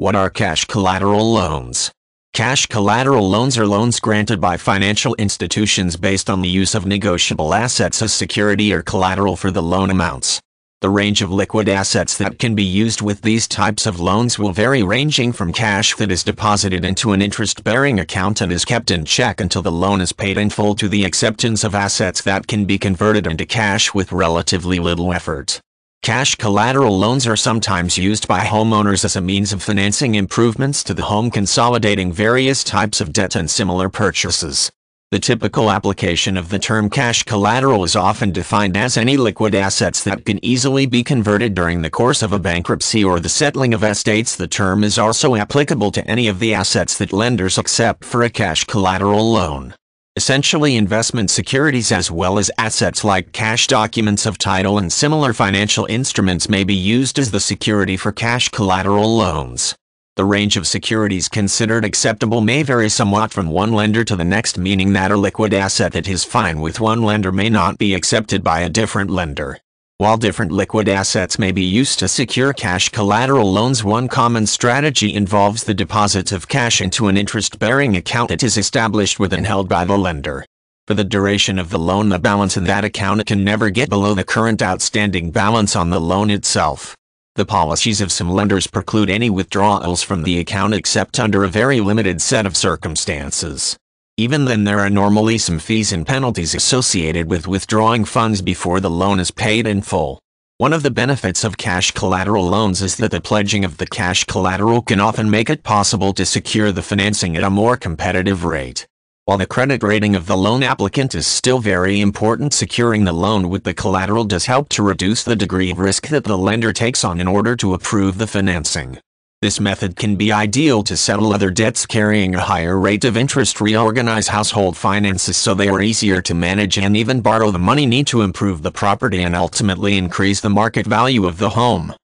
What are cash collateral loans? Cash collateral loans are loans granted by financial institutions based on the use of negotiable assets as security or collateral for the loan amounts. The range of liquid assets that can be used with these types of loans will vary ranging from cash that is deposited into an interest-bearing account and is kept in check until the loan is paid in full to the acceptance of assets that can be converted into cash with relatively little effort. Cash collateral loans are sometimes used by homeowners as a means of financing improvements to the home consolidating various types of debt and similar purchases. The typical application of the term cash collateral is often defined as any liquid assets that can easily be converted during the course of a bankruptcy or the settling of estates. The term is also applicable to any of the assets that lenders accept for a cash collateral loan essentially investment securities as well as assets like cash documents of title and similar financial instruments may be used as the security for cash collateral loans. The range of securities considered acceptable may vary somewhat from one lender to the next meaning that a liquid asset that is fine with one lender may not be accepted by a different lender. While different liquid assets may be used to secure cash collateral loans, one common strategy involves the deposit of cash into an interest-bearing account that is established with and held by the lender. For the duration of the loan the balance in that account can never get below the current outstanding balance on the loan itself. The policies of some lenders preclude any withdrawals from the account except under a very limited set of circumstances. Even then there are normally some fees and penalties associated with withdrawing funds before the loan is paid in full. One of the benefits of cash collateral loans is that the pledging of the cash collateral can often make it possible to secure the financing at a more competitive rate. While the credit rating of the loan applicant is still very important, securing the loan with the collateral does help to reduce the degree of risk that the lender takes on in order to approve the financing. This method can be ideal to settle other debts carrying a higher rate of interest reorganize household finances so they are easier to manage and even borrow the money need to improve the property and ultimately increase the market value of the home.